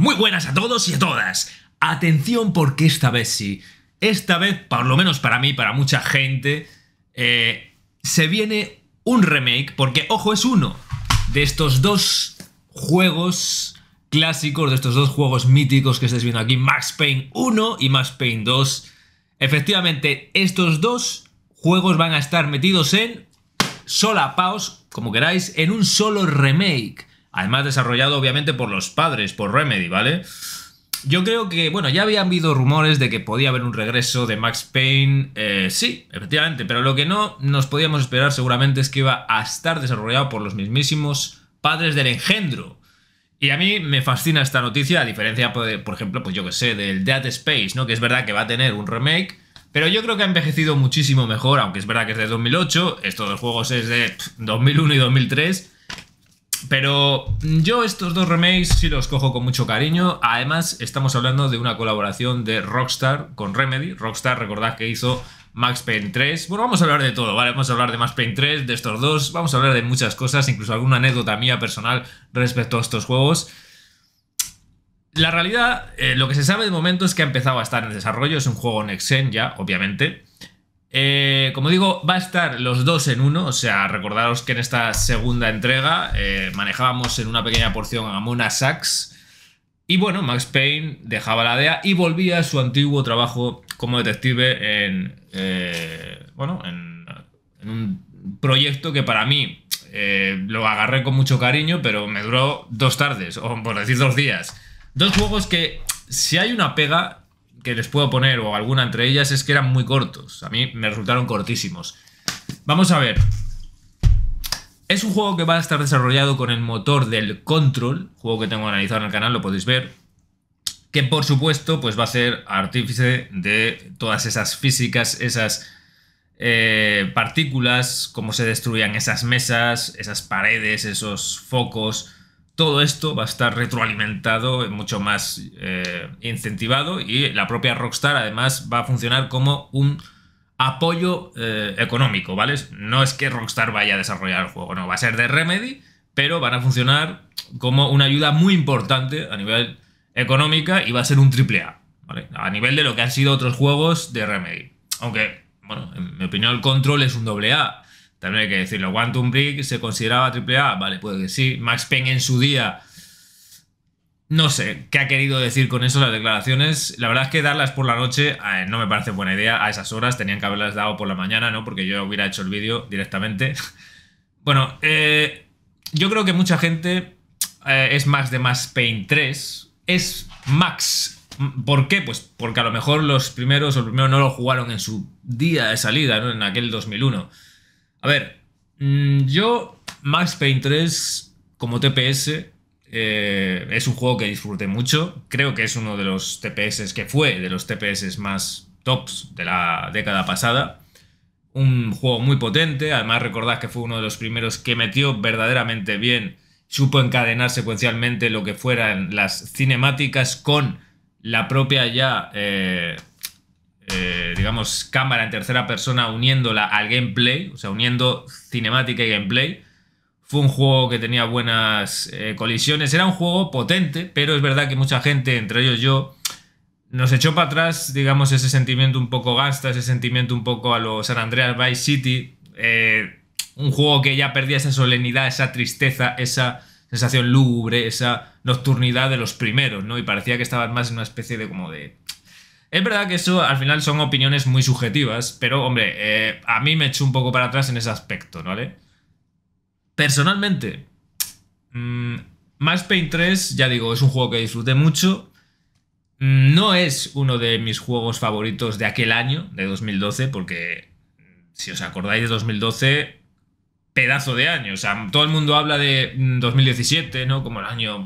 Muy buenas a todos y a todas. Atención porque esta vez sí, esta vez, por lo menos para mí, para mucha gente, eh, se viene un remake, porque ojo, es uno de estos dos juegos clásicos, de estos dos juegos míticos que estáis viendo aquí, Max Payne 1 y Max Payne 2. Efectivamente, estos dos juegos van a estar metidos en solapaos, como queráis, en un solo remake. Además desarrollado obviamente por los padres, por Remedy, ¿vale? Yo creo que, bueno, ya habían habido rumores de que podía haber un regreso de Max Payne, eh, sí, efectivamente, pero lo que no nos podíamos esperar seguramente es que iba a estar desarrollado por los mismísimos padres del engendro. Y a mí me fascina esta noticia, a diferencia, pues, por ejemplo, pues yo que sé, del Dead Space, ¿no? Que es verdad que va a tener un remake, pero yo creo que ha envejecido muchísimo mejor, aunque es verdad que es de 2008, Estos de juegos es de 2001 y 2003, pero yo estos dos remakes si los cojo con mucho cariño. Además, estamos hablando de una colaboración de Rockstar con Remedy. Rockstar, recordad que hizo Max Payne 3. Bueno, vamos a hablar de todo, ¿vale? Vamos a hablar de Max Payne 3, de estos dos. Vamos a hablar de muchas cosas, incluso alguna anécdota mía personal respecto a estos juegos. La realidad, eh, lo que se sabe de momento es que ha empezado a estar en desarrollo. Es un juego Next Gen ya, obviamente. Eh, como digo, va a estar los dos en uno, o sea, recordaros que en esta segunda entrega eh, manejábamos en una pequeña porción a Mona Sachs y bueno, Max Payne dejaba la DEA y volvía a su antiguo trabajo como detective en, eh, bueno, en, en, un proyecto que para mí lo agarré con mucho cariño, pero me duró dos tardes, o por decir dos días. Dos juegos que si hay una pega que les puedo poner, o alguna entre ellas, es que eran muy cortos. A mí me resultaron cortísimos. Vamos a ver. Es un juego que va a estar desarrollado con el motor del Control, juego que tengo analizado en el canal, lo podéis ver. Que por supuesto, pues va a ser artífice de todas esas físicas, esas eh, partículas, cómo se destruían esas mesas, esas paredes, esos focos todo esto va a estar retroalimentado, mucho más eh, incentivado y la propia Rockstar además va a funcionar como un apoyo eh, económico, ¿vale? No es que Rockstar vaya a desarrollar el juego, no, va a ser de Remedy, pero van a funcionar como una ayuda muy importante a nivel económica y va a ser un triple A, ¿vale? A nivel de lo que han sido otros juegos de Remedy. Aunque, bueno, en mi opinión el control es un doble A también hay que decirlo. Quantum Brick se consideraba AAA. Vale, puede que sí. Max Payne en su día. No sé qué ha querido decir con eso las declaraciones. La verdad es que darlas por la noche no me parece buena idea. A esas horas tenían que haberlas dado por la mañana, ¿no? Porque yo hubiera hecho el vídeo directamente. bueno, eh, yo creo que mucha gente eh, es más de Max Payne 3. Es Max ¿Por qué? Pues porque a lo mejor los primeros o los primeros no lo jugaron en su día de salida, ¿no? En aquel 2001. A ver, mm, yo Max Payne 3 como TPS eh, es un juego que disfruté mucho. Creo que es uno de los TPS que fue de los TPS más tops de la década pasada. Un juego muy potente. Además, recordad que fue uno de los primeros que metió verdaderamente bien. Supo encadenar secuencialmente lo que fueran las cinemáticas con la propia ya eh, eh, digamos, cámara en tercera persona uniéndola al gameplay, o sea, uniendo cinemática y gameplay. Fue un juego que tenía buenas eh, colisiones, era un juego potente, pero es verdad que mucha gente, entre ellos yo, nos echó para atrás, digamos, ese sentimiento un poco gasta, ese sentimiento un poco a los San Andreas Vice City, eh, un juego que ya perdía esa solemnidad, esa tristeza, esa sensación lúgubre, esa nocturnidad de los primeros, ¿no? Y parecía que estaban más en una especie de como de es verdad que eso al final son opiniones muy subjetivas, pero hombre, eh, a mí me echo un poco para atrás en ese aspecto, ¿vale? Personalmente, más Paint 3, ya digo, es un juego que disfruté mucho. Mm, no es uno de mis juegos favoritos de aquel año, de 2012, porque mm, si os acordáis de 2012, pedazo de año. O sea, todo el mundo habla de 2017, mm, ¿no? Como el año,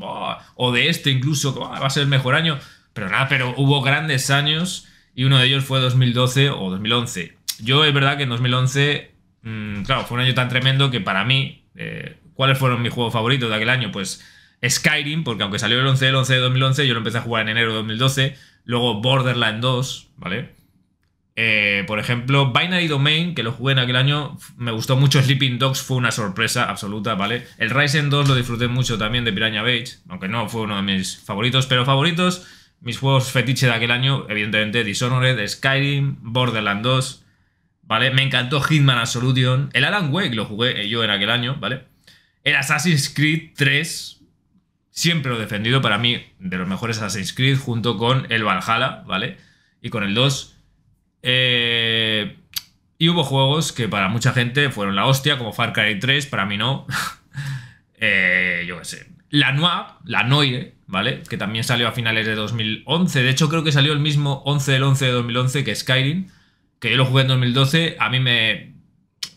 o de este incluso, que va a ser el mejor año. Pero nada, pero hubo grandes años y uno de ellos fue 2012 o 2011. Yo es verdad que en 2011, mm, claro, fue un año tan tremendo que para mí, eh, ¿cuáles fueron mis juegos favoritos de aquel año? Pues Skyrim, porque aunque salió el 11 11 de 2011, yo lo empecé a jugar en enero de 2012. Luego Borderland 2, ¿vale? Eh, por ejemplo, Binary Domain, que lo jugué en aquel año, me gustó mucho. Sleeping Dogs fue una sorpresa absoluta, ¿vale? El Ryzen 2 lo disfruté mucho también de Piranha Beach, aunque no fue uno de mis favoritos, pero favoritos mis juegos fetiche de aquel año, evidentemente, Dishonored, Skyrim, Borderlands 2, ¿vale? Me encantó Hitman Absolution. El Alan Wake lo jugué eh, yo en aquel año, ¿vale? El Assassin's Creed 3, siempre lo he defendido, para mí, de los mejores Assassin's Creed, junto con el Valhalla, ¿vale? Y con el 2. Eh, y hubo juegos que para mucha gente fueron la hostia, como Far Cry 3, para mí no. Eh, yo qué sé. La Noire, la Noire, ¿vale? Que también salió a finales de 2011. De hecho, creo que salió el mismo 11 del 11 de 2011 que Skyrim, que yo lo jugué en 2012. A mí me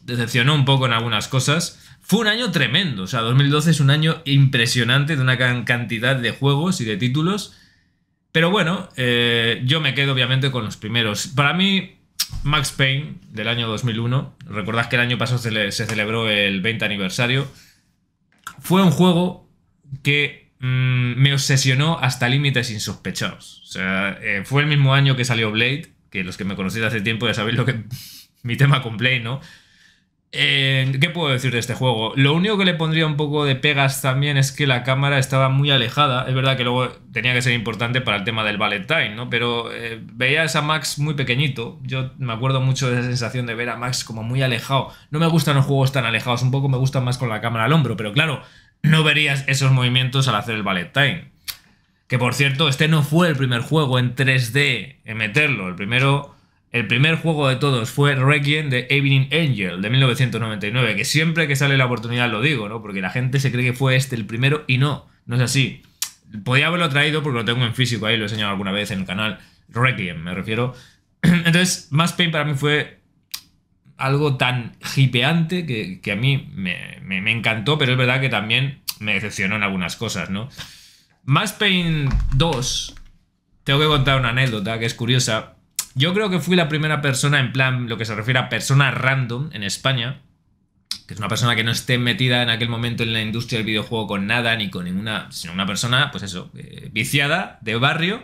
decepcionó un poco en algunas cosas. Fue un año tremendo, o sea, 2012 es un año impresionante de una gran cantidad de juegos y de títulos. Pero bueno, eh, yo me quedo obviamente con los primeros. Para mí, Max Payne del año 2001, recordad que el año pasado se, se celebró el 20 aniversario, fue un juego que Mm, me obsesionó hasta límites insospechados. O sea, eh, fue el mismo año que salió Blade, que los que me conocéis hace tiempo ya sabéis lo que mi tema con Blade, ¿no? Eh, ¿Qué puedo decir de este juego? Lo único que le pondría un poco de pegas también es que la cámara estaba muy alejada. Es verdad que luego tenía que ser importante para el tema del Valentine, ¿no? Pero eh, veía veías a Max muy pequeñito. Yo me acuerdo mucho de esa sensación de ver a Max como muy alejado. No me gustan los juegos tan alejados, un poco me gustan más con la cámara al hombro, pero claro, no verías esos movimientos al hacer el Ballet Time. Que por cierto, este no fue el primer juego en 3D en meterlo. El, primero, el primer juego de todos fue Requiem de Evening Angel de 1999, que siempre que sale la oportunidad lo digo, ¿no? Porque la gente se cree que fue este el primero y no, no es así. Podía haberlo traído porque lo tengo en físico ahí, lo he enseñado alguna vez en el canal. Requiem, me refiero. Entonces, Mass Pain para mí fue algo tan hipeante que, a mí me, encantó, pero es verdad que también me decepcionó en algunas cosas, ¿no? Mass Pain 2, tengo que contar una anécdota que es curiosa. Yo creo que fui la primera persona, en plan, lo que se refiere a persona random en España, que es una persona que no esté metida en aquel momento en la industria del videojuego con nada, ni con ninguna, sino una persona, pues eso, eh, viciada, de barrio,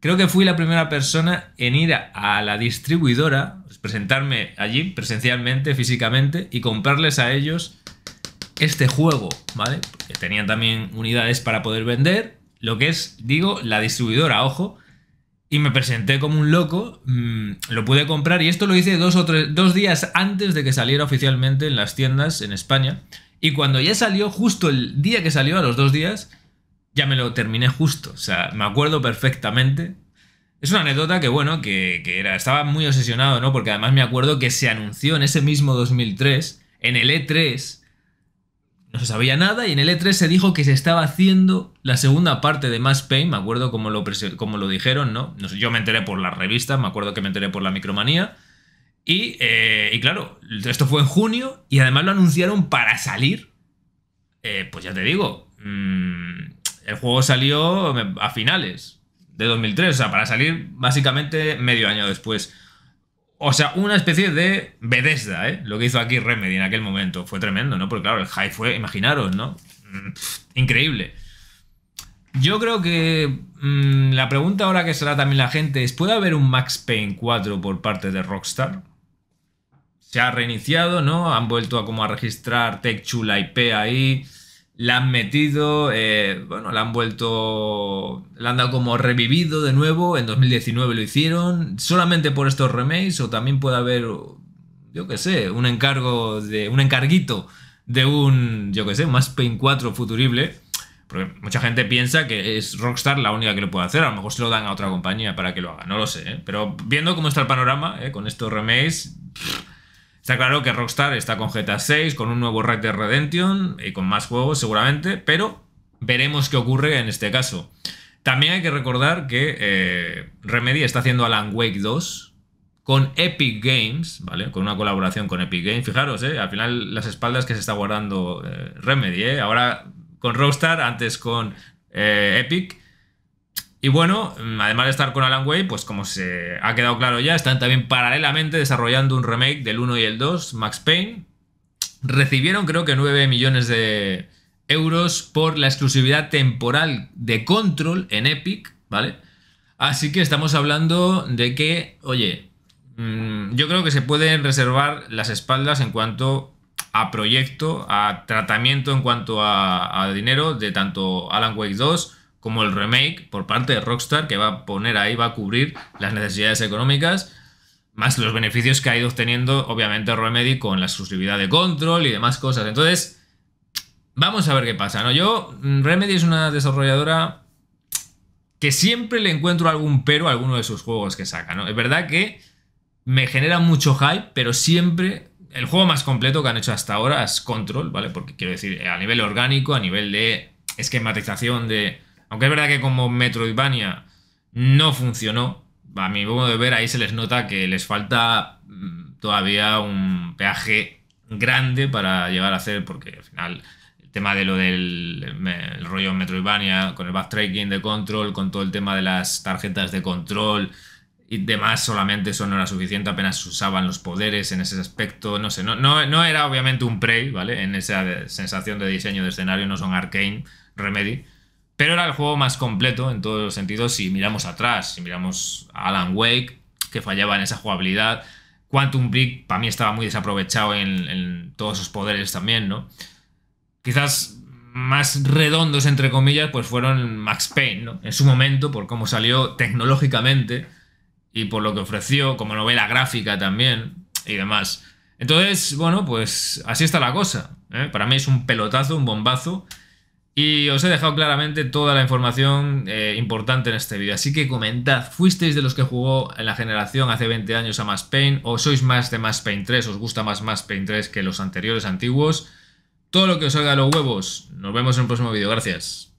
Creo que fui la primera persona en ir a la distribuidora, presentarme allí presencialmente, físicamente, y comprarles a ellos este juego, ¿vale? Porque tenían también unidades para poder vender, lo que es, digo, la distribuidora, ojo. Y me presenté como un loco, mm, lo pude comprar y esto lo hice o dos días antes de que saliera oficialmente en las tiendas en España. Y cuando ya salió, justo el día que salió, a los dos días, ya me lo terminé justo. O sea, me acuerdo perfectamente. Es una anécdota que, bueno, que, era, estaba muy obsesionado, ¿no? Porque además me acuerdo que se anunció en ese mismo 2003, en el E3, no se sabía nada, y en el E3 se dijo que se estaba haciendo la segunda parte de Mass Pain, me acuerdo cómo lo, lo dijeron, ¿no? yo me enteré por la revista me acuerdo que me enteré por la micromanía, y, eh, y claro, esto fue en junio, y además lo anunciaron para salir, eh, pues ya te digo, mm, el juego salió a finales de 2003, o sea, para salir básicamente medio año después. O sea, una especie de Bethesda, ¿eh? Lo que hizo aquí Remedy en aquel momento. Fue tremendo, ¿no? Porque claro, el hype fue, imaginaros, ¿no? Mm, increíble. Yo creo que mm, la pregunta ahora que será también la gente es, ¿puede haber un Max Payne 4 por parte de Rockstar? Se ha reiniciado, ¿no? Han vuelto a como a registrar Tech Chula IP ahí la han metido, eh, bueno, la han vuelto, la han dado como revivido de nuevo, en 2019 lo hicieron, solamente por estos remakes o también puede haber, yo qué sé, un encargo de, un encarguito de un, yo qué sé, más Pain 4 futurible. Porque mucha gente piensa que es Rockstar la única que lo puede hacer. A lo mejor se lo dan a otra compañía para que lo haga. No lo sé. ¿eh? Pero viendo cómo está el panorama ¿eh? con estos remakes, Está claro que Rockstar está con GTA 6, con un nuevo Red Dead Redemption y con más juegos seguramente, pero veremos qué ocurre en este caso. También hay que recordar que eh, Remedy está haciendo Alan Wake 2 con Epic Games, ¿vale? Con una colaboración con Epic Games. Fijaros, eh, al final las espaldas que se está guardando eh, eh. Ahora con Rockstar, antes con Epic y bueno, además de estar con Alan Way, pues como se ha quedado claro ya, están también paralelamente desarrollando un remake del 1 y el 2, Max Payne. Recibieron creo que 9 millones de euros por la exclusividad temporal de Control en Epic, ¿vale? Así que estamos hablando de que, oye, mm, yo creo que se pueden reservar las espaldas en cuanto a proyecto, a tratamiento en cuanto a, dinero de tanto Alan Wake 2 como el remake por parte de Rockstar, que va a poner ahí, va a cubrir las necesidades económicas, más los beneficios que ha ido obteniendo, obviamente, Remedy con la exclusividad de Control y demás cosas. Entonces, vamos a ver qué pasa, ¿no? Yo, mm, Remedy es una desarrolladora que siempre le encuentro algún pero a alguno de sus juegos que saca, ¿no? Es verdad que me genera mucho hype, pero siempre el juego más completo que han hecho hasta ahora es Control, ¿vale? Porque quiero decir, a nivel orgánico, a nivel de esquematización de aunque es verdad que como Metroidvania no funcionó, a mi modo de ver ahí se les nota que les falta mm, todavía un peaje grande para llegar a hacer, porque al final el tema de lo del rollo rollo Metroidvania, con el backtracking de control, con todo el tema de las tarjetas de control y demás, solamente eso no era suficiente, apenas usaban los poderes en ese aspecto, no sé, no, no era obviamente un Prey, ¿vale? En esa sensación de diseño de escenario, no son Arcane Remedy pero era el juego más completo en todos los sentidos si miramos atrás, si miramos a Alan Wake, que fallaba en esa jugabilidad. Quantum Brick, para mí estaba muy desaprovechado en, todos sus poderes también, ¿no? Quizás más redondos, entre comillas, pues fueron Max Payne, ¿no? En su momento, por cómo salió tecnológicamente y por lo que ofreció como novela gráfica también y demás. Entonces, bueno, pues así está la cosa. ¿eh? Para mí es un pelotazo, un bombazo y os he dejado claramente toda la información eh, importante en este vídeo, así que comentad, ¿fuisteis de los que jugó en la generación hace 20 años a Mass Pain o sois más de Mass Pain 3, os gusta más Mass Pain 3 que los anteriores antiguos? Todo lo que os salga los huevos, nos vemos en el próximo vídeo, gracias.